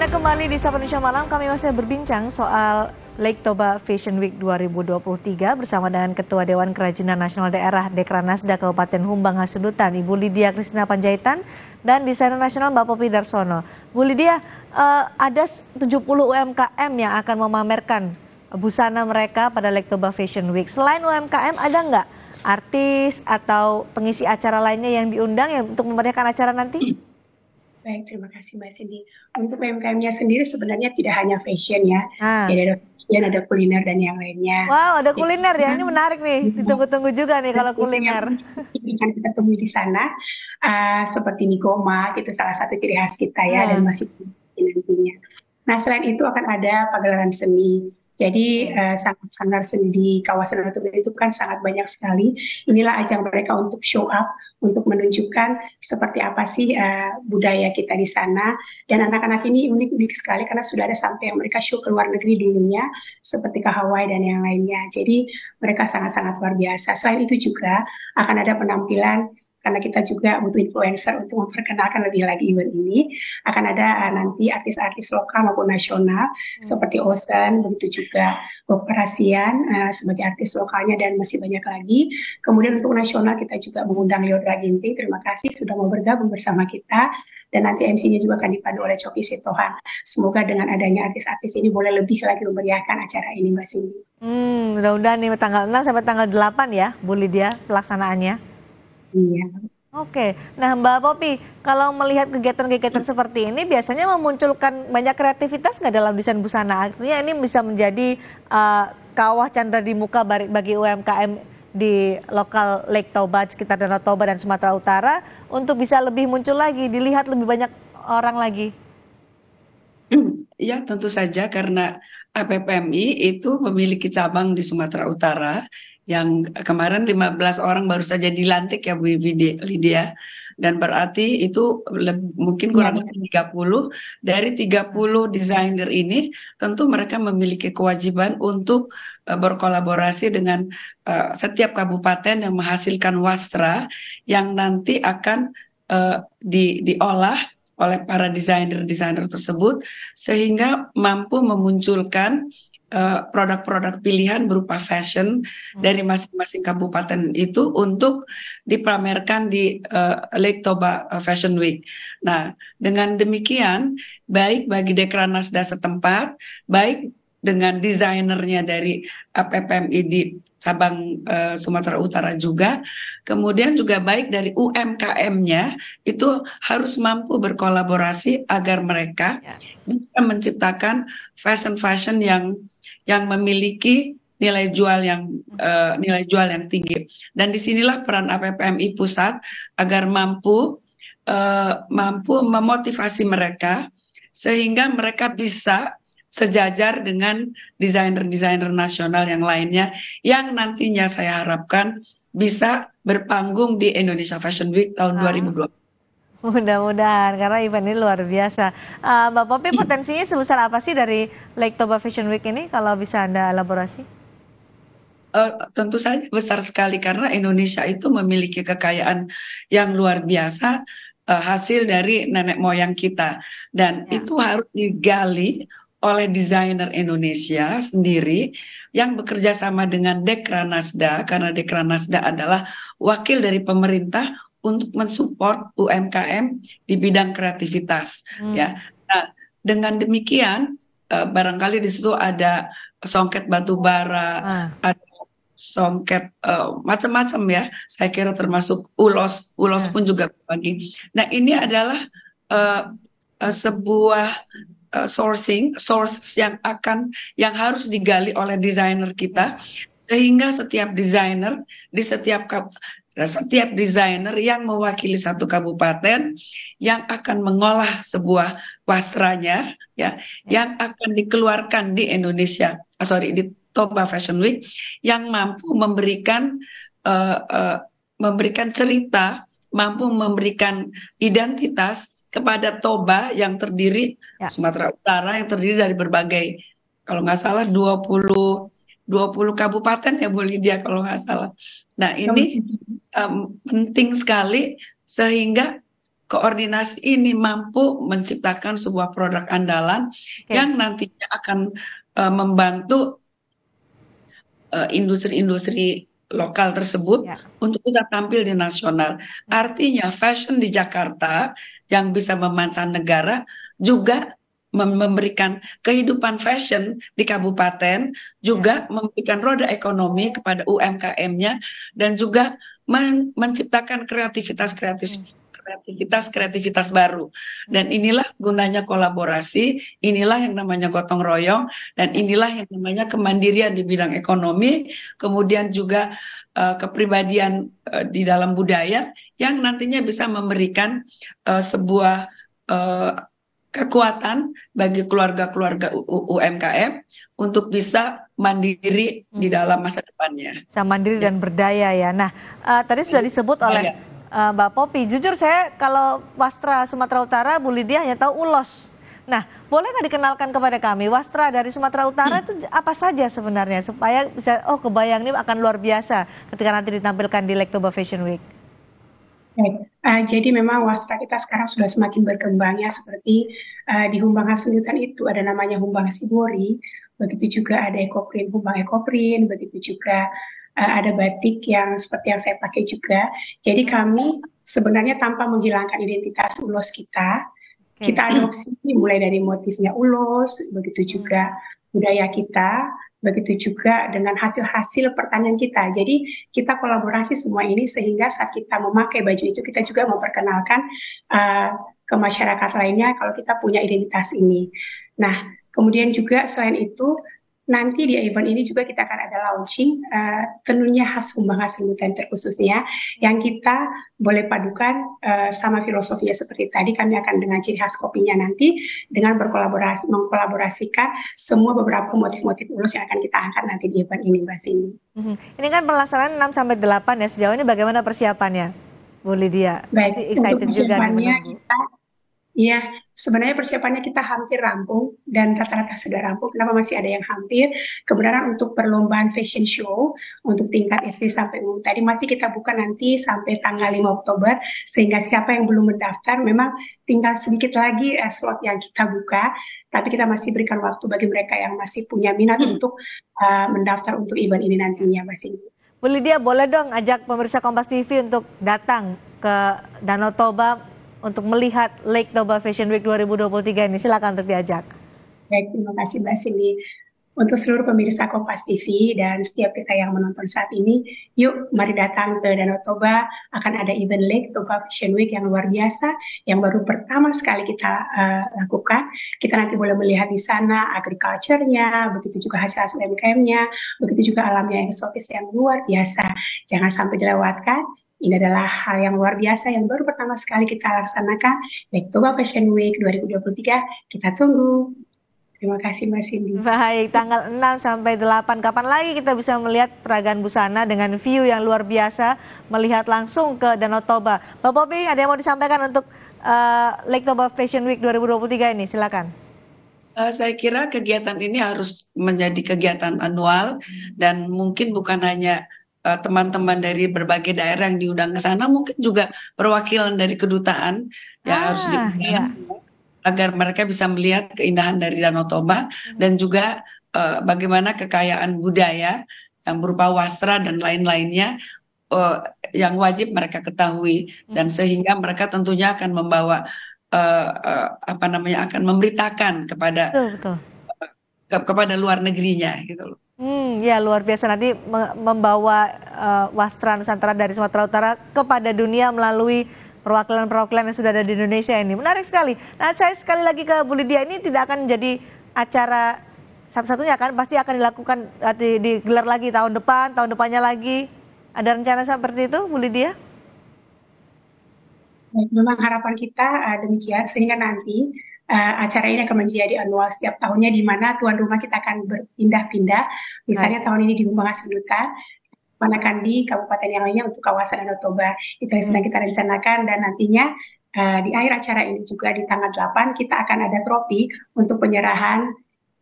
Anda kembali di Sapa Indonesia Malam, kami masih berbincang soal Lake Toba Fashion Week 2023 bersama dengan Ketua Dewan Kerajinan Nasional Daerah Dekranasda Kabupaten Humbang Hasudutan, Ibu Lydia Kristina Panjaitan, dan Desainer Nasional Mbak Popi Bu Lydia, eh, ada 70 UMKM yang akan memamerkan busana mereka pada Lake Toba Fashion Week. Selain UMKM, ada nggak artis atau pengisi acara lainnya yang diundang ya untuk memeriahkan acara nanti? Baik, terima kasih Mbak Cindy. Untuk UMKM-nya sendiri sebenarnya tidak hanya fashion ya. Ah. Jadi ada fashion, ada kuliner dan yang lainnya. Wow, ada kuliner Jadi, ya. Ini menarik nih. Ditunggu-tunggu juga nih kalau kuliner. ini Yang kita temui di sana uh, seperti nikoma itu salah satu ciri khas kita ya ah. dan masih nantinya. Nah, selain itu akan ada pagelaran seni jadi uh, iya. eh, sanggar-sanggar seni di kawasan Ratu itu kan sangat banyak sekali. Inilah ajang mereka untuk show up, untuk menunjukkan seperti apa sih uh, budaya kita di sana. Dan anak-anak ini unik-unik sekali karena sudah ada sampai yang mereka show ke luar negeri dulunya, seperti ke Hawaii dan yang lainnya. Jadi mereka sangat-sangat luar biasa. Selain itu juga akan ada penampilan karena kita juga butuh influencer untuk memperkenalkan lebih lagi event ini. Akan ada uh, nanti artis-artis lokal maupun nasional hmm. seperti Ocean, begitu juga Operasian uh, eh, sebagai artis lokalnya dan masih banyak lagi. Kemudian untuk nasional kita juga mengundang Leo Ginting. Terima kasih sudah mau bergabung bersama kita dan nanti MC-nya juga akan dipandu oleh Coki Sitohan. Semoga dengan adanya artis-artis ini boleh lebih lagi memeriahkan acara ini Mbak Cindy. Hmm, mudah-mudahan nih tanggal 6 sampai tanggal 8 ya Bu Lydia pelaksanaannya. Iya. Oke, nah Mbak Popi, kalau melihat kegiatan-kegiatan hmm. seperti ini biasanya memunculkan banyak kreativitas nggak dalam desain busana? Artinya ini bisa menjadi uh, kawah candra di muka bagi UMKM di lokal Lake Toba, sekitar Danau Toba dan Sumatera Utara untuk bisa lebih muncul lagi, dilihat lebih banyak orang lagi? Ya tentu saja karena APPMI itu memiliki cabang di Sumatera Utara yang kemarin 15 orang baru saja dilantik ya Bu Lydia dan berarti itu mungkin iya. kurang lebih ya. 30 dari 30 desainer ini tentu mereka memiliki kewajiban untuk eh, berkolaborasi dengan eh, setiap kabupaten yang menghasilkan wastra yang nanti akan eh, di diolah oleh para desainer-desainer tersebut sehingga mampu memunculkan eh, produk-produk uh, pilihan berupa fashion hmm. dari masing-masing kabupaten itu untuk dipamerkan di uh, Lake Toba eh, Fashion Week. Nah, dengan demikian baik bagi Dekranasda setempat, baik dengan desainernya dari APPMI di cabang e, Sumatera Utara juga. Kemudian juga baik dari UMKM-nya itu harus mampu berkolaborasi agar mereka ya. bisa menciptakan fashion fashion yang yang memiliki nilai jual yang e, nilai jual yang tinggi. Dan disinilah peran APPMI pusat agar mampu e, mampu memotivasi mereka sehingga mereka bisa sejajar dengan desainer-desainer nasional yang lainnya yang nantinya saya harapkan bisa berpanggung di Indonesia Fashion Week tahun ah. 2020. Mudah-mudahan karena event ini luar biasa. Uh, Mbak Popi hmm. potensinya sebesar apa sih dari Lake Toba Fashion Week ini kalau bisa Anda elaborasi? Uh, tentu saja besar sekali karena Indonesia itu memiliki kekayaan yang luar biasa uh, hasil dari nenek moyang kita dan ya. itu harus digali oleh desainer Indonesia sendiri yang bekerja sama dengan Dekranasda karena Dekranasda adalah wakil dari pemerintah untuk mensupport UMKM di bidang kreativitas hmm. ya. Nah, dengan demikian eh, barangkali di situ ada songket batu bara, ah. ada songket uh, macam-macam ya. Saya kira termasuk ulos, ulos ah. pun juga bagi Nah, ini adalah uh, sebuah Eh, sourcing source yang akan yang harus digali oleh desainer kita sehingga setiap desainer di setiap eh, setiap desainer yang mewakili satu kabupaten yang akan mengolah sebuah wastranya ya yang akan dikeluarkan di Indonesia ah, sorry di Toba Fashion Week yang mampu memberikan uh, uh, memberikan cerita mampu memberikan identitas kepada Toba yang terdiri ya. Sumatera Utara yang terdiri dari berbagai kalau nggak salah 20 20 kabupaten ya Bu Lydia kalau nggak salah. Nah ini um, penting sekali sehingga koordinasi ini mampu menciptakan sebuah produk andalan okay. yang nantinya akan uh, membantu eh, industri-industri lokal tersebut ya. untuk bisa tampil di nasional. Artinya fashion di Jakarta yang bisa memancar negara juga memberikan kehidupan fashion di kabupaten, juga ya. memberikan roda ekonomi kepada UMKM-nya dan juga men menciptakan kreativitas kreativitas hmm kreativitas kreativitas baru dan inilah gunanya kolaborasi inilah yang namanya gotong royong dan inilah yang namanya kemandirian di bidang ekonomi kemudian juga uh, kepribadian uh, di dalam budaya yang nantinya bisa memberikan uh, sebuah uh, kekuatan bagi keluarga-keluarga UMKM untuk bisa mandiri di hmm. dalam masa depannya. Bisa mandiri dan berdaya ya. Nah, uh, tadi sudah iya. disebut oleh iya uh, Mbak Popi. Jujur saya kalau Wastra Sumatera Utara, Bu Lydia hanya tahu ulos. Nah, boleh nggak dikenalkan kepada kami Wastra dari Sumatera Utara hmm. itu apa saja sebenarnya supaya bisa oh kebayang ini akan luar biasa ketika nanti ditampilkan di Lektoba Fashion Week. Uh, jadi memang Wastra kita sekarang sudah semakin berkembang ya seperti uh, di Humbang Hasulitan itu ada namanya Humbang Sibori, begitu juga ada Ekoprin Humbang Ekoprin, begitu juga uh, ada batik yang seperti yang saya pakai juga. Jadi kami sebenarnya tanpa menghilangkan identitas ulos kita, okay. kita adopsi mulai dari motifnya ulos, begitu juga budaya kita, begitu juga dengan hasil-hasil pertanian kita. Jadi kita kolaborasi semua ini sehingga saat kita memakai baju itu kita juga memperkenalkan uh, ke masyarakat lainnya kalau kita punya identitas ini. Nah, kemudian juga selain itu nanti di event ini juga kita akan ada launching uh, eh, tentunya khas Umbang Hasil Center khususnya yang kita boleh padukan uh, sama filosofinya seperti tadi kami akan dengan ciri khas kopinya nanti dengan berkolaborasi mengkolaborasikan semua beberapa motif-motif ulos yang akan kita angkat nanti di event ini Mbak Sini. Mm-hmm. Ini kan pelaksanaan 6 sampai delapan ya sejauh ini bagaimana persiapannya? Bu dia? Baik, excited untuk juga Kita, Iya, sebenarnya persiapannya kita hampir rampung dan rata-rata sudah rampung. Kenapa masih ada yang hampir? Kebenaran untuk perlombaan fashion show untuk tingkat SD sampai umum tadi masih kita buka nanti sampai tanggal 5 Oktober sehingga siapa yang belum mendaftar memang tinggal sedikit lagi eh, slot yang kita buka, tapi kita masih berikan waktu bagi mereka yang masih punya minat hmm. untuk uh, mendaftar untuk event ini nantinya masih. Bu Lydia, boleh dong ajak pemirsa Kompas TV untuk datang ke Danau Toba untuk melihat Lake Toba Fashion Week 2023 ini? Silakan untuk diajak. Baik, terima kasih Mbak Cindy. Untuk seluruh pemirsa Kompas TV dan setiap kita yang menonton saat ini, yuk mari datang ke Danau Toba. Akan ada event Lake Toba Fashion Week yang luar biasa, yang baru pertama sekali kita uh, lakukan. Kita nanti boleh melihat di sana agriculture-nya, begitu juga hasil UMKM-nya, begitu juga alamnya yang eksotis yang luar biasa. Jangan sampai dilewatkan ini adalah hal yang luar biasa yang baru pertama sekali kita laksanakan Toba Fashion Week 2023. Kita tunggu. Terima kasih Mbak Cindy. Baik, tanggal 6 sampai 8 kapan lagi kita bisa melihat peragaan busana dengan view yang luar biasa, melihat langsung ke Danau Toba. Bapak Popi, ada yang mau disampaikan untuk uh, Lake Toba Fashion Week 2023 ini? Silakan. Eh, saya kira kegiatan ini harus menjadi kegiatan annual dan mungkin bukan hanya Eh, teman-teman uh, dari berbagai daerah yang diundang ke sana mungkin juga perwakilan dari kedutaan yang ah, harus diundang ya. agar mereka bisa melihat keindahan dari Danau Toba hmm. dan juga uh, bagaimana kekayaan budaya yang berupa wasra dan lain-lainnya uh, yang wajib mereka ketahui hmm. dan sehingga mereka tentunya akan membawa uh, uh, apa namanya akan memberitakan kepada betul, betul. Ke, kepada luar negerinya gitu loh. Hmm, ya luar biasa nanti membawa uh, Wastra Nusantara dari Sumatera Utara kepada dunia melalui perwakilan-perwakilan yang sudah ada di Indonesia ini. Menarik sekali. Nah, saya sekali lagi ke Bu Lydia ini tidak akan jadi acara satu-satunya kan pasti akan dilakukan eh, digelar lagi tahun depan, tahun depannya lagi. Ada rencana seperti itu Bu Lydia? Memang harapan kita uh, demikian sehingga nanti uh, acara ini akan menjadi annual setiap tahunnya di mana tuan rumah kita akan berpindah-pindah. Misalnya Hai. tahun ini di Rumbanga Sunduta, manakan di kabupaten yang lainnya untuk kawasan Danau Toba. Itu yang sedang hmm. kita rencanakan dan nantinya uh, di akhir acara ini juga di tanggal 8 kita akan ada trofi untuk penyerahan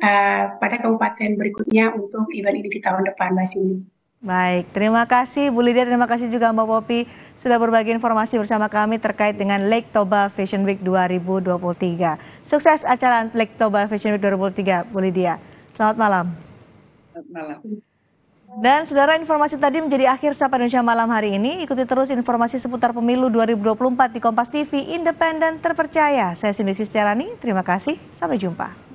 uh, pada kabupaten berikutnya untuk event ini di tahun depan Mbak Sini. Baik, terima kasih Bu Lydia, terima kasih juga Mbak Popi sudah berbagi informasi bersama kami terkait dengan Lake Toba Fashion Week 2023. Sukses acara Lake Toba Fashion Week 2023, Bu Lydia. Selamat malam. Selamat malam. Dan saudara informasi tadi menjadi akhir Sapa Indonesia malam hari ini. Ikuti terus informasi seputar pemilu 2024 di Kompas TV, independen, terpercaya. Saya Cindy Sistiarani, terima kasih, sampai jumpa.